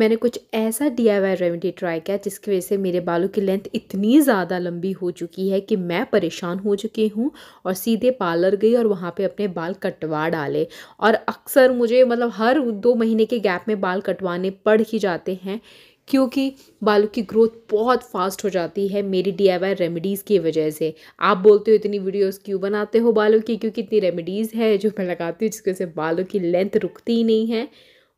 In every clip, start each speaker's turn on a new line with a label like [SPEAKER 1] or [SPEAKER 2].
[SPEAKER 1] मैंने कुछ ऐसा डी आई रेमेडी ट्राई किया जिसकी वजह से मेरे बालों की लेंथ इतनी ज़्यादा लंबी हो चुकी है कि मैं परेशान हो चुकी हूँ और सीधे पार्लर गई और वहाँ पे अपने बाल कटवा डाले और अक्सर मुझे मतलब हर दो महीने के गैप में बाल कटवाने पड़ ही जाते हैं क्योंकि बालों की ग्रोथ बहुत फास्ट हो जाती है मेरी डी आई रेमेडीज़ की वजह से आप बोलते हो इतनी वीडियोस क्यों बनाते हो बालों की क्योंकि इतनी रेमेडीज़ है जो मैं लगाती हूँ जिसकी वजह से बालों की लेंथ रुकती ही नहीं है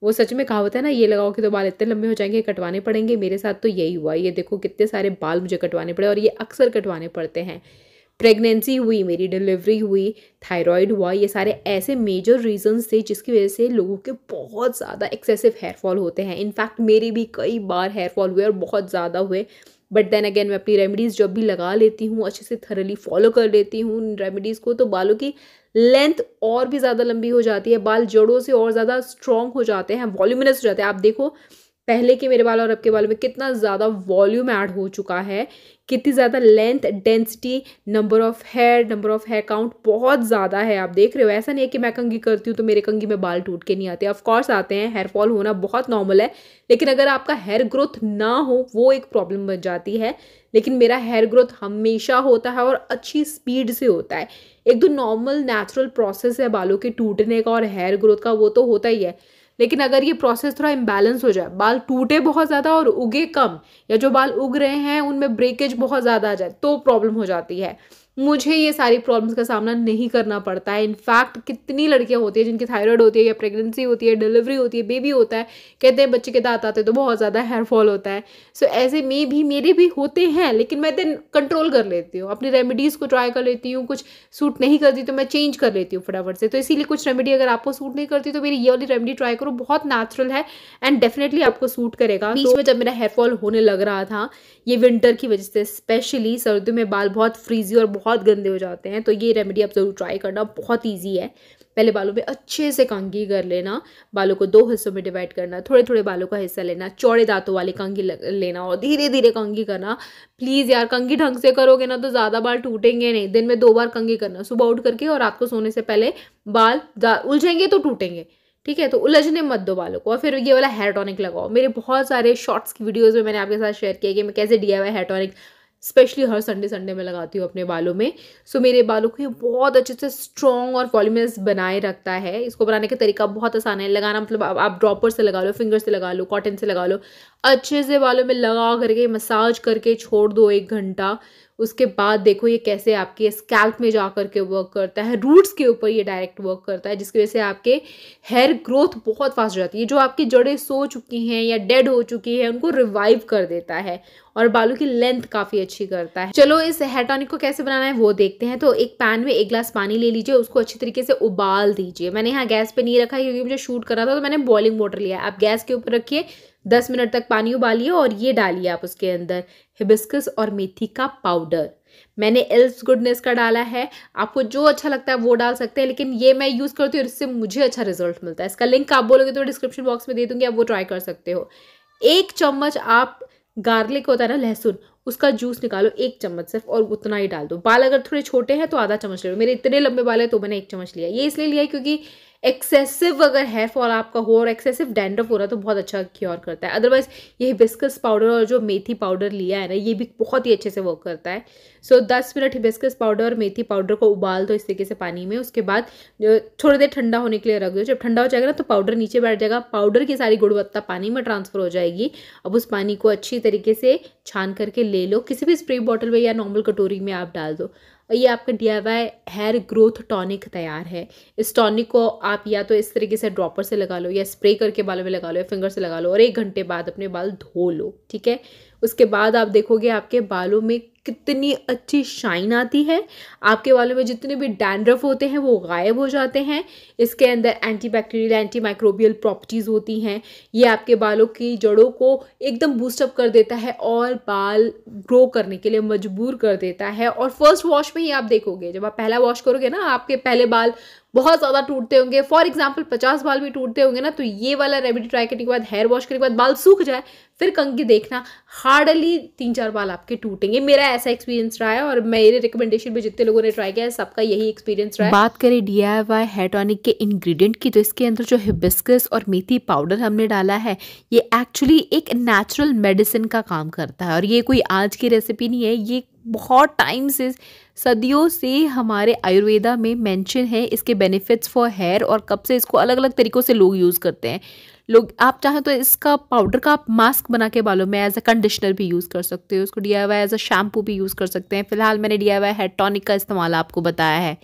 [SPEAKER 1] वो सच में कहा होता है ना ये लगाओ कि तो बाल इतने लंबे हो जाएंगे कटवाने पड़ेंगे मेरे साथ तो यही हुआ ये देखो कितने सारे बाल मुझे कटवाने पड़े और ये अक्सर कटवाने पड़ते हैं प्रेगनेंसी हुई मेरी डिलीवरी हुई थायराइड हुआ ये सारे ऐसे मेजर रीजंस थे जिसकी वजह से लोगों के बहुत ज़्यादा एक्सेसिव हेयरफॉल होते हैं इनफैक्ट मेरे भी कई बार हेयरफॉल हुए और बहुत ज़्यादा हुए बट देन अगेन मैं अपनी रेमेडीज़ जब भी लगा लेती हूँ अच्छे से थरली फॉलो कर लेती हूँ उन रेमेडीज़ को तो बालों की लेंथ और भी ज़्यादा लंबी हो जाती है बाल जड़ों से और ज़्यादा स्ट्रॉन्ग हो जाते हैं वॉल्यूमिनस हो जाते हैं आप देखो पहले के मेरे बाल और अब के बाल में कितना ज़्यादा वॉल्यूम ऐड हो चुका है कितनी ज़्यादा length density number of hair number of hair count बहुत ज़्यादा है आप देख रहे हो ऐसा नहीं है कि मैं कंघी करती हूँ तो मेरे कंघी में बाल टूट के नहीं आते ऑफकोर्स आते हैं हेयर फॉल होना बहुत नॉर्मल है लेकिन अगर आपका हेयर ग्रोथ ना हो वो एक प्रॉब्लम बन जाती है लेकिन मेरा हेयर ग्रोथ हमेशा होता है और अच्छी स्पीड से होता है एक तो नॉर्मल नेचुरल प्रोसेस है बालों के टूटने का और हेयर ग्रोथ का वो तो होता ही है लेकिन अगर ये प्रोसेस थोड़ा इम्बेलेंस हो जाए बाल टूटे बहुत ज़्यादा और उगे कम या जो बाल उग रहे हैं उनमें ब्रेकेज बहुत ज़्यादा आ जाए तो प्रॉब्लम हो जाती है मुझे ये सारी प्रॉब्लम्स का सामना नहीं करना पड़ता है इनफैक्ट कितनी लड़कियाँ होती है जिनकी थायराइड होती है या प्रेगनेंसी होती है डिलीवरी होती है बेबी होता है कहते हैं बच्चे के दांत आते हैं तो बहुत ज़्यादा हेयर फॉल होता है सो ऐसे में भी मेरे भी होते हैं लेकिन मैं देन कंट्रोल कर लेती हूँ अपनी रेमेडीज़ को ट्राई कर लेती हूँ कुछ सूट नहीं करती तो मैं चेंज कर लेती हूँ फटाफट से तो इसीलिए कुछ रेमेडी अगर आपको सूट नहीं करती तो मेरी ये वाली रेमेडी ट्राई करो बहुत नेचुरल है एंड डेफिनेटली आपको सूट करेगा बीच तो में जब मेरा हेयरफॉल होने लग रहा था ये विंटर की वजह से स्पेशली सर्दियों में बाल बहुत फ्रीजी और बहुत गंदे हो जाते हैं तो ये रेमेडी आप ज़रूर ट्राई करना बहुत ईजी है पहले बालों में अच्छे से कंघी कर लेना बालों को दो हिस्सों में डिवाइड करना थोड़े थोड़े बालों का हिस्सा लेना चौड़े दांतों वाली कंघी लेना और धीरे धीरे कंघी करना प्लीज़ यार कंघी ढंग से करोगे ना तो ज़्यादा बाल टूटेंगे नहीं दिन में दो बार कंघी करना सुबह उठ करके और रात को सोने से पहले बाल उलझेंगे तो टूटेंगे ठीक है तो उलझने मत दो बालों को और फिर ये वाला हेयर टॉनिक लगाओ मेरे बहुत सारे शॉर्ट्स की वीडियोज़ में मैंने आपके साथ शेयर किया कि मैं कैसे D I hair tonic specially हर संडे संडे में लगाती हूँ अपने बालों में सो so, मेरे बालों को ये बहुत अच्छे से स्ट्रॉन्ग और वॉल्यूमस बनाए रखता है इसको बनाने का तरीका बहुत आसान है लगाना मतलब आप, आप ड्रॉपर से लगा लो फिंगर से लगा लो कॉटन से लगा लो अच्छे से बालों में लगा करके मसाज करके छोड़ दो एक घंटा उसके बाद देखो ये कैसे आपके स्कैल्प में जा कर के वर्क करता है रूट्स के ऊपर ये डायरेक्ट वर्क करता है जिसकी वजह से आपके हेयर ग्रोथ बहुत फास्ट हो जाती है जो आपकी जड़ें सो चुकी हैं या डेड हो चुकी है उनको रिवाइव कर देता है और बालों की लेंथ काफ़ी अच्छी करता है चलो इस हेयर टॉनिक को कैसे बनाना है वो देखते हैं तो एक पैन में एक ग्लास पानी ले लीजिए उसको अच्छी तरीके से उबाल दीजिए मैंने यहाँ गैस पे नहीं रखा क्योंकि मुझे शूट करना था तो मैंने बॉइलिंग वाटर लिया आप गैस के ऊपर रखिए दस मिनट तक पानी उबालिए और ये डालिए आप उसके अंदर हिबिस्कस और मेथी का पाउडर मैंने एल्स गुडनेस का डाला है आपको जो अच्छा लगता है वो डाल सकते हैं लेकिन ये मैं यूज़ करती हूँ और इससे मुझे अच्छा रिजल्ट मिलता है इसका लिंक आप बोलोगे तो मैं डिस्क्रिप्शन बॉक्स में दे दूँगी आप वो ट्राई कर सकते हो एक चम्मच आप गार्लिक होता है ना लहसुन उसका जूस निकालो एक चम्मच सिर्फ और उतना ही डाल दो बाल अगर थोड़े छोटे हैं तो आधा चम्मच ले लो मेरे इतने लंबे बाल हैं तो मैंने एक चम्मच लिया ये इसलिए लिया क्योंकि एक्सेसिव अगर हेयर फॉल आपका हो और एक्सेसिव डेंड्रफ हो रहा है तो बहुत अच्छा क्योर करता है अदरवाइज ये बिस्कस पाउडर और जो मेथी पाउडर लिया है ना ये भी बहुत ही अच्छे से वर्क करता है सो दस मिनट हिबिस्कस पाउडर और मेथी पाउडर को उबाल दो इस तरीके से पानी में उसके बाद थोड़ी देर ठंडा होने के लिए रख दो जब ठंडा हो जाएगा ना तो पाउडर नीचे बैठ जाएगा पाउडर की सारी गुणवत्ता पानी में ट्रांसफ़र हो जाएगी अब उस पानी को अच्छी तरीके से छान करके ले लो किसी भी स्प्रे बॉटल में या नॉर्मल कटोरी में आप डाल दो और ये आपका डी हेयर ग्रोथ टॉनिक तैयार है इस टॉनिक को आप या तो इस तरीके से ड्रॉपर से लगा लो या स्प्रे करके बालों में लगा लो या फिंगर से लगा लो और एक घंटे बाद अपने बाल धो लो ठीक है उसके बाद आप देखोगे आपके बालों में कितनी अच्छी शाइन आती है आपके बालों में जितने भी डैंड्रफ होते हैं वो गायब हो जाते हैं इसके अंदर anti bacterial anti microbial properties होती हैं ये आपके बालों की जड़ों को एकदम बूस्टअप कर देता है और बाल ग्रो करने के लिए मजबूर कर देता है और फर्स्ट वॉश में ही आप देखोगे जब आप पहला वॉश करोगे ना आपके पहले बाल बहुत ज़्यादा टूटते होंगे फॉर एग्जाम्पल पचास बाल भी टूटते होंगे ना तो ये वाला रेमेडी ट्राई करने के बाद हेयर वॉश करने के बाद बाल सूख जाए फिर कंगी देखना हार्डली तीन चार बाल आपके टूटेंगे मेरा ऐसा एक्सपीरियंस रहा है और मेरे रिकमेंडेशन में जितने लोगों ने ट्राई किया है सबका यही एक्सपीरियंस रहा है बात करें D I Y hair tonic के इंग्रेडिएंट की तो इसके अंदर जो हिबिस्कस और मेथी पाउडर हमने डाला है ये एक्चुअली एक नेचुरल मेडिसिन का काम करता है और ये कोई आज की रेसिपी नहीं है ये बहुत टाइम से सदियों से हमारे आयुर्वेदा में मेंशन है इसके बेनिफिट्स फॉर हेयर और कब से इसको अलग अलग तरीक़ों से लोग यूज़ करते हैं लोग आप चाहें तो इसका पाउडर का आप मास्क बना के बालों में एज अ कंडीशनर भी यूज़ कर सकते हो उसको डी एज अ शैम्पू भी यूज़ कर सकते हैं फिलहाल मैंने डी आई हेयर टॉनिक का इस्तेमाल आपको बताया है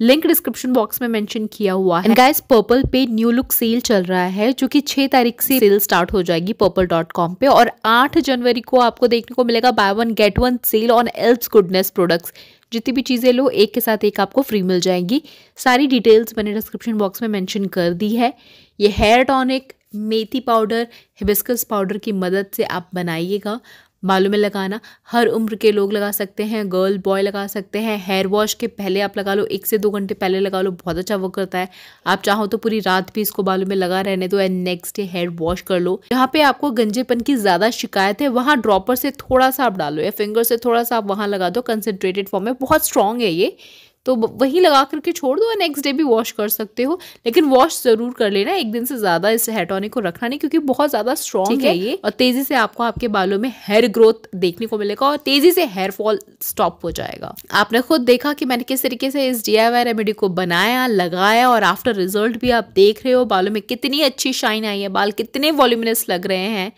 [SPEAKER 1] लिंक डिस्क्रिप्शन बॉक्स में मेंशन किया हुआ है गाइस पर्पल पे न्यू लुक सेल चल रहा है जो कि 6 तारीख से सेल स्टार्ट हो जाएगी पर्पल डॉट कॉम पे और आठ जनवरी को आपको देखने को मिलेगा buy one get one sale on Alps Goodness products जितनी भी चीज़ें लो एक के साथ एक आपको फ्री मिल जाएंगी सारी डिटेल्स मैंने डिस्क्रिप्शन बॉक्स में मैंशन कर दी है ये हेयर टॉनिक मेथी पाउडर हिबिस्कस पाउडर की मदद से आप बनाइएगा बालों में लगाना हर उम्र के लोग लगा सकते हैं गर्ल बॉय लगा सकते हैं हेयर वॉश के पहले आप लगा लो एक से दो घंटे पहले लगा लो बहुत अच्छा वर्क करता है आप चाहो तो पूरी रात भी इसको बालों में लगा रहने दो and next day hair wash कर लो जहाँ पे आपको गंजेपन की ज़्यादा शिकायत है वहाँ ड्रॉपर से थोड़ा सा आप डालो या फिंगर से थोड़ा सा आप वहाँ लगा दो कंसेंट्रेटेड फॉर्म में बहुत स्ट्रांग है ये तो वहीं लगा करके छोड़ दो और नेक्स्ट डे भी वॉश कर सकते हो लेकिन वॉश ज़रूर कर लेना एक दिन से ज़्यादा इस हेयर टॉनिक को रखना नहीं क्योंकि बहुत ज़्यादा स्ट्रॉन्ग है ये और तेज़ी से आपको आपके बालों में हेयर ग्रोथ देखने को मिलेगा और तेज़ी से हेयर फॉल स्टॉप हो जाएगा आपने खुद देखा कि मैंने किस तरीके से इस डी रेमेडी को बनाया लगाया और आफ्टर रिजल्ट भी आप देख रहे हो बालों में कितनी अच्छी शाइन आई है बाल कितने वॉल्यूमिनस लग रहे हैं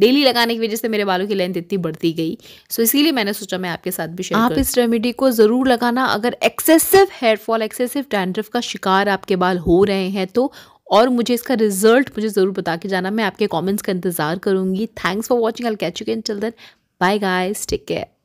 [SPEAKER 1] डेली लगाने की वजह से मेरे बालों की लेंथ इतनी बढ़ती गई सो इसीलिए मैंने सोचा मैं आपके साथ भी शेयर आप इस रेमेडी को ज़रूर लगाना अगर एक्सेसिव हेयरफॉल एक्सेसिव डैंड्रफ का शिकार आपके बाल हो रहे हैं तो और मुझे इसका रिजल्ट मुझे ज़रूर बता के जाना मैं आपके कमेंट्स का इंतज़ार करूंगी thanks for watching I catch you can children bye guys take care